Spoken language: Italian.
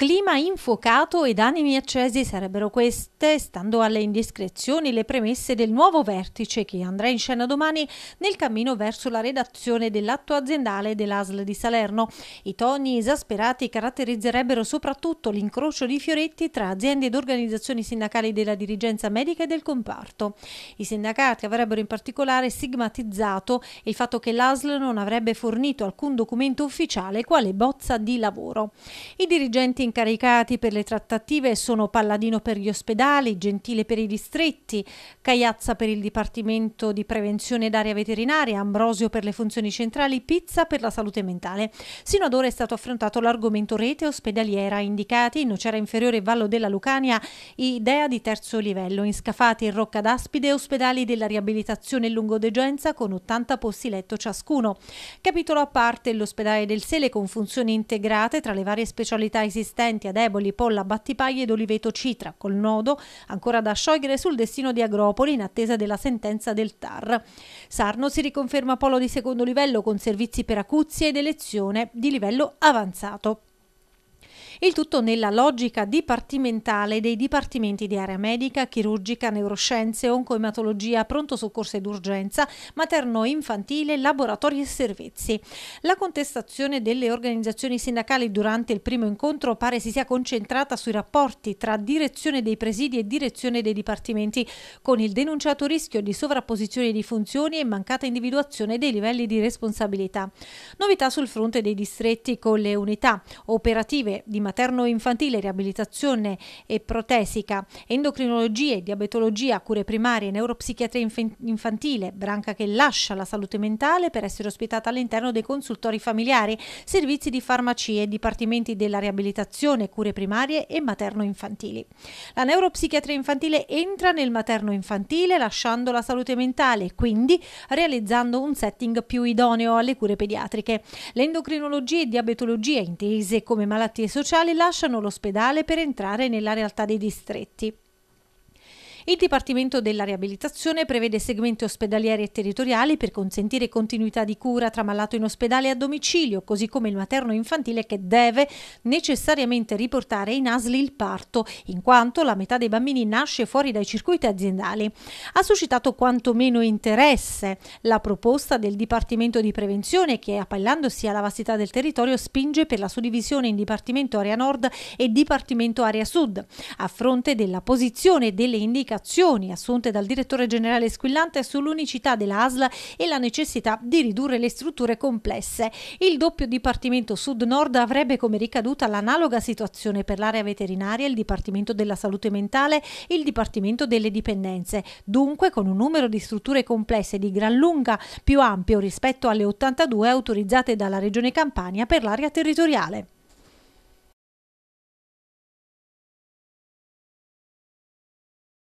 Clima infuocato ed animi accesi sarebbero queste, stando alle indiscrezioni, le premesse del nuovo vertice che andrà in scena domani nel cammino verso la redazione dell'atto aziendale dell'ASL di Salerno. I toni esasperati caratterizzerebbero soprattutto l'incrocio di fioretti tra aziende ed organizzazioni sindacali della dirigenza medica e del comparto. I sindacati avrebbero in particolare stigmatizzato il fatto che l'ASL non avrebbe fornito alcun documento ufficiale quale bozza di lavoro. I dirigenti incaricati per le trattative sono Palladino per gli ospedali, Gentile per i distretti, Cagliazza per il Dipartimento di Prevenzione d'Area Veterinaria, Ambrosio per le funzioni centrali, Pizza per la salute mentale. Sino ad ora è stato affrontato l'argomento rete ospedaliera, indicati in Nocera Inferiore e Vallo della Lucania idea di terzo livello, in Scafati e Rocca d'Aspide ospedali della riabilitazione e lungodegenza con 80 posti letto ciascuno. Capitolo a parte l'ospedale del Sele con funzioni integrate tra le varie specialità esistenti resistenti ad eboli, polla, battipaglie ed oliveto citra, col nodo ancora da sciogliere sul destino di Agropoli in attesa della sentenza del TAR. Sarno si riconferma polo di secondo livello con servizi per acuzie ed elezione di livello avanzato. Il tutto nella logica dipartimentale dei dipartimenti di area medica, chirurgica, neuroscienze, oncoematologia, pronto soccorso ed urgenza, materno-infantile, laboratori e servizi. La contestazione delle organizzazioni sindacali durante il primo incontro pare si sia concentrata sui rapporti tra direzione dei presidi e direzione dei dipartimenti, con il denunciato rischio di sovrapposizione di funzioni e mancata individuazione dei livelli di responsabilità. Novità sul fronte dei distretti con le unità operative di materno-infantile, riabilitazione e protesica, endocrinologie, diabetologia, cure primarie, neuropsichiatria infantile, branca che lascia la salute mentale per essere ospitata all'interno dei consultori familiari, servizi di farmacie, dipartimenti della riabilitazione, cure primarie e materno-infantili. La neuropsichiatria infantile entra nel materno-infantile lasciando la salute mentale, quindi realizzando un setting più idoneo alle cure pediatriche. Le endocrinologie e diabetologia, intese come malattie sociali, sociali lasciano l'ospedale per entrare nella realtà dei distretti. Il Dipartimento della Riabilitazione prevede segmenti ospedalieri e territoriali per consentire continuità di cura tra malato in ospedale e a domicilio, così come il materno infantile che deve necessariamente riportare in ASLI il parto, in quanto la metà dei bambini nasce fuori dai circuiti aziendali. Ha suscitato quantomeno interesse la proposta del Dipartimento di Prevenzione che, appellandosi alla vastità del territorio, spinge per la suddivisione in Dipartimento Area Nord e Dipartimento Area Sud, a fronte della posizione delle indicazioni obbligazioni assunte dal direttore generale Squillante sull'unicità della ASL e la necessità di ridurre le strutture complesse. Il doppio dipartimento sud-nord avrebbe come ricaduta l'analoga situazione per l'area veterinaria, il dipartimento della salute mentale, il dipartimento delle dipendenze. Dunque, con un numero di strutture complesse di gran lunga più ampio rispetto alle 82 autorizzate dalla Regione Campania per l'area territoriale.